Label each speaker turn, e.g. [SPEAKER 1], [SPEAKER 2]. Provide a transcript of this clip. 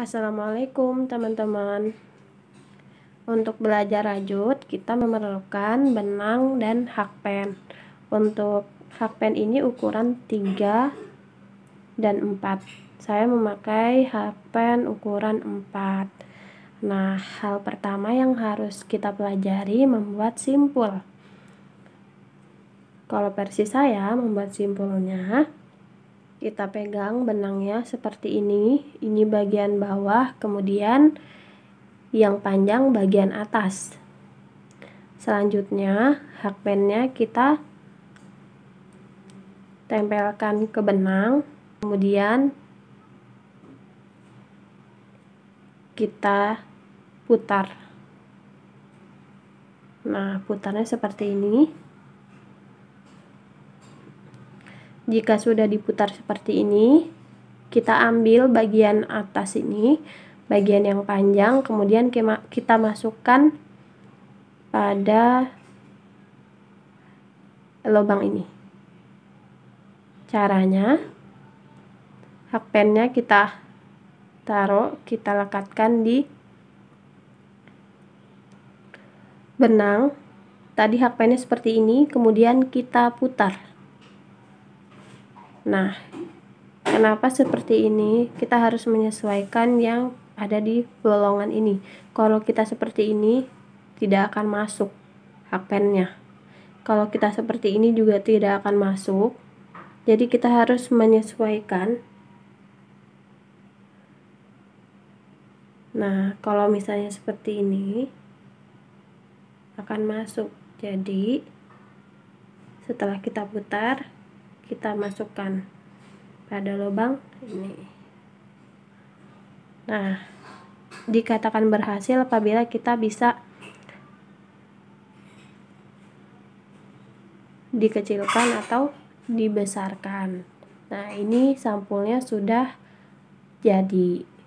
[SPEAKER 1] Assalamualaikum teman-teman Untuk belajar rajut kita memerlukan benang dan hakpen Untuk hakpen ini ukuran 3 dan 4 Saya memakai hakpen ukuran 4 Nah hal pertama yang harus kita pelajari membuat simpul Kalau versi saya membuat simpulnya kita pegang benangnya seperti ini ini bagian bawah kemudian yang panjang bagian atas selanjutnya hakpennya kita tempelkan ke benang kemudian kita putar nah putarnya seperti ini Jika sudah diputar seperti ini, kita ambil bagian atas ini, bagian yang panjang, kemudian kita masukkan pada lubang ini. Caranya, hakpennya kita taruh, kita lekatkan di benang. Tadi hakpennya seperti ini, kemudian kita putar. Nah, kenapa seperti ini? Kita harus menyesuaikan yang ada di bolongan ini. Kalau kita seperti ini, tidak akan masuk hakpennya. Kalau kita seperti ini juga tidak akan masuk. Jadi kita harus menyesuaikan. Nah, kalau misalnya seperti ini akan masuk. Jadi setelah kita putar, kita masukkan pada lubang ini nah dikatakan berhasil apabila kita bisa dikecilkan atau dibesarkan nah ini sampulnya sudah jadi